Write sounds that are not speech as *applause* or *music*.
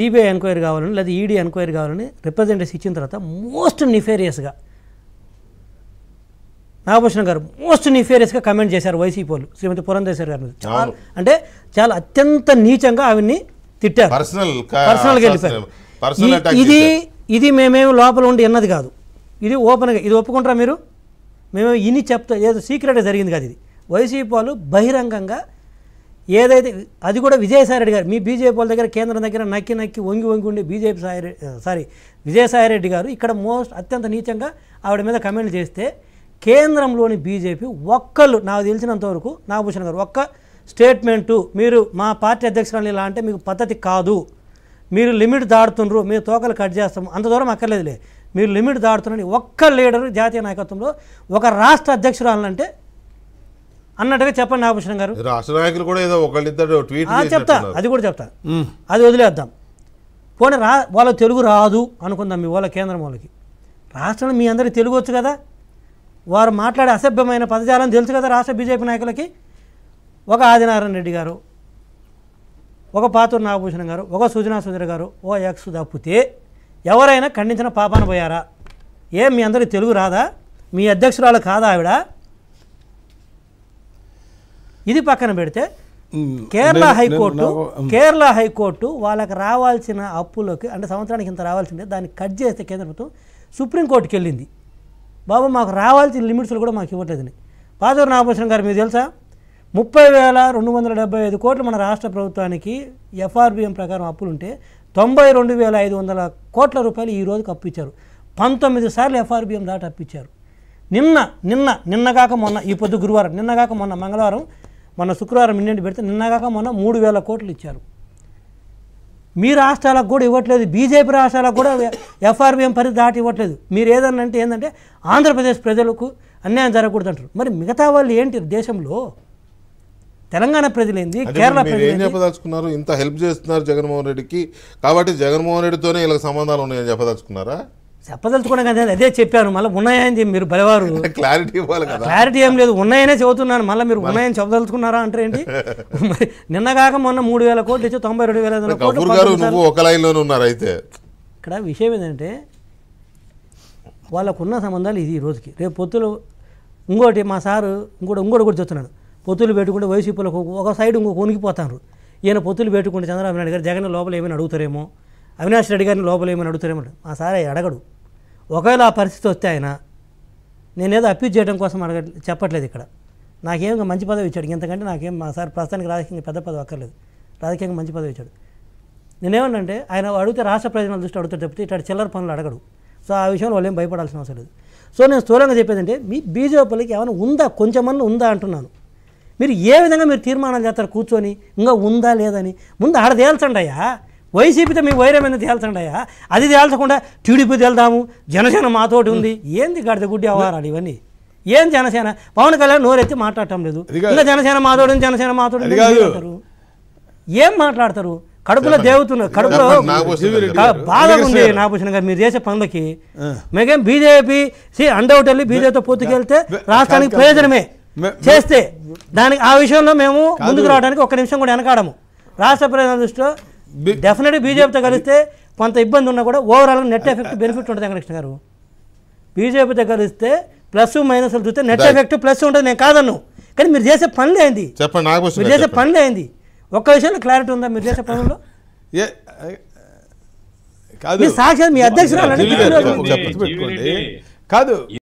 CBI enquiry కావాలని లేదా ED enquiry కావాలని రిప్రజెంటేషన్ ఇచ్చిన తర్వాత మోస్ట్ నిఫేరియస్గా నాగభూషణ గారు మోస్ట్ నిఫేరియస్గా కమెంట్ చేశారు వాళ్ళు శ్రీమతి పురంధేశ్వర్ గారు చాలా అంటే చాలా అత్యంత నీచంగా ఆవిడ్ని తిట్టారు పర్సనల్ పర్సనల్గా వెళ్ళిపోయారు ఇది ఇది మేమేమి లోపల ఉండి ఎన్నది కాదు ఇది ఓపెన్గా ఇది ఒప్పుకుంటారా మీరు మేము ఇని చెప్తా ఏదో సీక్రెట్గా జరిగింది కాదు ఇది వైసీపీ వాళ్ళు బహిరంగంగా ఏదైతే అది కూడా విజయసాయిరెడ్డి గారు మీ బీజేపీ వాళ్ళ దగ్గర కేంద్రం దగ్గర నక్కి నక్కి వంగి వంగి ఉండి బీజేపీ సాయి సారీ విజయసాయిరెడ్డి గారు ఇక్కడ మోస్ట్ అత్యంత నీచంగా ఆవిడ మీద కమెంట్ చేస్తే కేంద్రంలోని బీజేపీ ఒక్కళ్ళు నాకు తెలిసినంతవరకు నాగభూషణ్ గారు ఒక్క స్టేట్మెంటు మీరు మా పార్టీ అధ్యక్షురాలు ఇలా అంటే మీకు పద్ధతి కాదు మీరు లిమిట్ దాడుతుండ్రు మీరు తోకలు కట్ చేస్తాము అంత దూరం అక్కర్లేదులే మీరు లిమిట్ దాడుతున్నారని ఒక్క లీడరు జాతీయ నాయకత్వంలో ఒక రాష్ట్ర అధ్యక్షురాలంటే అన్నట్టుగా చెప్పండి నాగభూషణం గారు రాష్ట్ర నాయకులు కూడా ఏదో ఒకళ్ళిద్దరు ట్వీట్ చెప్తా అది కూడా చెప్తా అది వదిలేద్దాం పోనీ రా వాళ్ళ తెలుగు రాదు అనుకుందాం మీ వాళ్ళ కేంద్రం వాళ్ళకి రాష్ట్రంలో మీ అందరికీ తెలుగు వచ్చు కదా వారు మాట్లాడే అసభ్యమైన పదజాలం తెలుసు కదా రాష్ట్ర బీజేపీ నాయకులకి ఒక ఆదినారాయణ రెడ్డి గారు ఒక పాతూరు నాగభూషణం గారు ఒక సుజనా సుందర గారు ఓ ఎక్స్ తప్పితే ఎవరైనా ఖండించిన పాపాన పోయారా ఏ మీ అందరికీ తెలుగు రాదా మీ అధ్యక్షురాలు కాదా ఆవిడ ఇది పక్కన పెడితే కేరళ హైకోర్టు కేరళ హైకోర్టు వాళ్ళకి రావాల్సిన అప్పులకు అంటే సంవత్సరానికి ఇంత రావాల్సిందే దాన్ని కట్ చేస్తే కేంద్ర ప్రభుత్వం సుప్రీంకోర్టుకి వెళ్ళింది బాబు మాకు రావాల్సిన లిమిట్స్ కూడా మాకు ఇవ్వట్లేదని పాదూరు నాగభూషణ్ గారు మీకు తెలుసా ముప్పై వేల రెండు వందల డెబ్బై ఐదు కోట్లు మన రాష్ట్ర ప్రభుత్వానికి ఎఫ్ఆర్బిఎం ప్రకారం అప్పులుంటే తొంభై రెండు వేల ఐదు వందల కోట్ల రూపాయలు ఈ రోజుకి అప్పు ఇచ్చారు పంతొమ్మిది సార్లు ఎఫ్ఆర్బిఎం దాటి అప్పించారు నిన్న నిన్న నిన్నగాక మొన్న ఈ పొద్దు గురువారం కాక మొన్న మంగళవారం మన శుక్రవారం ఇన్నింటి పెడితే నిన్నగాక మొన్న మూడు వేల కోట్లు ఇచ్చారు మీ రాష్ట్రాలకు కూడా ఇవ్వట్లేదు బీజేపీ రాష్ట్రాలకు కూడా ఎఫ్ఆర్బిఎం పరిధి దాటి ఇవ్వట్లేదు మీరు ఏదన్నా అంటే ఏంటంటే ఆంధ్రప్రదేశ్ ప్రజలకు అన్యాయం జరగకూడదు అంటారు మరి మిగతా వాళ్ళు ఏంటి దేశంలో తెలంగాణ ప్రజలేంది కేరళ ఏం చెప్పదలుచుకున్నారు ఇంత హెల్ప్ చేస్తున్నారు జగన్మోహన్ రెడ్డికి కాబట్టి జగన్మోహన్ రెడ్డితోనే వీళ్ళకి సంబంధాలు ఉన్నాయని చెప్పదలుచుకున్నారా చెప్పదలుచుకున్నాను కదా అదే చెప్పాను మళ్ళీ ఉన్నాయని మీరు బలవారు *laughs* క్లారిటీ ఇవ్వాలి కదా క్లారిటీ ఏం లేదు ఉన్నాయనే చెబుతున్నాను మళ్ళీ మీరు ఉన్నాయని చెప్పదలుచుకున్నారా అంటే ఏంటి *laughs* నిన్న కాక మొన్న మూడు వేల కోట్లు ఇచ్చి తొంభై రెండు వేల నువ్వు ఒక లైన్లోనే ఉన్నారు అయితే ఇక్కడ విషయం ఏంటంటే వాళ్ళకున్న సంబంధాలు ఇది ఈ రోజుకి రేపు పొత్తులు ఇంకోటి మా సారు ఇంకోటి ఇంకోటి కూడా చెప్తున్నాడు పొత్తులు పెట్టుకుంటే వైసీపీలో ఒక సైడ్ ఇంకో కొనికిపోతారు ఈయన పొత్తులు పెట్టుకుంటే చంద్రబాబు నాయుడు గారు జగన్ లోపల ఏమైనా అడుగుతారేమో అవినాష్ రెడ్డి గారిని లోపల ఏమైనా అడుగుతారేమో మా సారే అడగడు ఒకవేళ ఆ పరిస్థితి వస్తే ఆయన నేనేదో అప్పీల్ చేయడం కోసం అడగ చెప్పట్లేదు ఇక్కడ నాకేం మంచి పదవి ఇచ్చాడు ఇంతకంటే నాకేం మా సార్ ప్రస్తుతానికి రాజకీయంగా పెద్ద పదవి అక్కర్లేదు రాజకీయంగా మంచి పదవి ఇచ్చాడు నేనేమనంటే ఆయన అడిగితే రాష్ట్ర ప్రయోజనాలు దృష్టి అడుగుతాడు తప్పితే ఇట్లా చిల్లర పనులు అడగడు సో ఆ విషయంలో వాళ్ళు ఏం భయపడాల్సిన అవసరం లేదు సో నేను స్థూలంగా చెప్పేదంటే మీ బీజేపీలకి ఏమైనా ఉందా కొంచెమన్నా ఉందా అంటున్నాను మీరు ఏ విధంగా మీరు తీర్మానాలు చేస్తారు కూర్చొని ఇంకా ఉందా లేదని ముందు ఆడ అయ్యా వైసీపీతో మీ వైరమైనా తేల్చండియా అది తేల్చకుండా టీడీపీ తేల్దాము జనసేన మాతోటి ఉంది ఏంది గడిద గుడ్డి వ్యవహారాలు ఇవన్నీ ఏం జనసేన పవన్ కళ్యాణ్ నోరెత్తి మాట్లాడటం లేదు ఇంకా జనసేన మాతోడు జనసేన మాతోడు ఏం మాట్లాడతారు కడుపులో దేవుతున్నారు కడుపులో బాధ ఉంది నాగభూషణ గారు మీరు చేసే పనులకి మేకేం బీజేపీ అండౌట్ వెళ్ళి బీజేపీతో పొత్తుకెళ్తే రాష్ట్రానికి ప్రయోజనమే చేస్తే దానికి ఆ విషయంలో మేము ముందుకు రావడానికి ఒక్క నిమిషం కూడా వెనకాడము రాష్ట్ర ప్రజల దృష్టిలో డెఫినెట్గా బీజేపీతో కలిస్తే కొంత ఇబ్బంది ఉన్నా కూడా ఓవరాల్ నెట్ ఎఫెక్ట్ బెనిఫిట్ ఉంటుంది వెంకటకృష్ణ గారు బీజేపీతో కలిస్తే ప్లస్ మైనస్లు చూస్తే నెట్ ఎఫెక్ట్ ప్లస్ ఉంటుంది నేను కాదన్ను కానీ మీరు చేసే పనులు ఏంది చెప్పండి మీరు చేసే పనులు ఏంది ఒక్క విషయంలో క్లారిటీ ఉందా మీరు చేసే పనుల్లో సాక్షి మీ అధ్యక్షుడు కాదు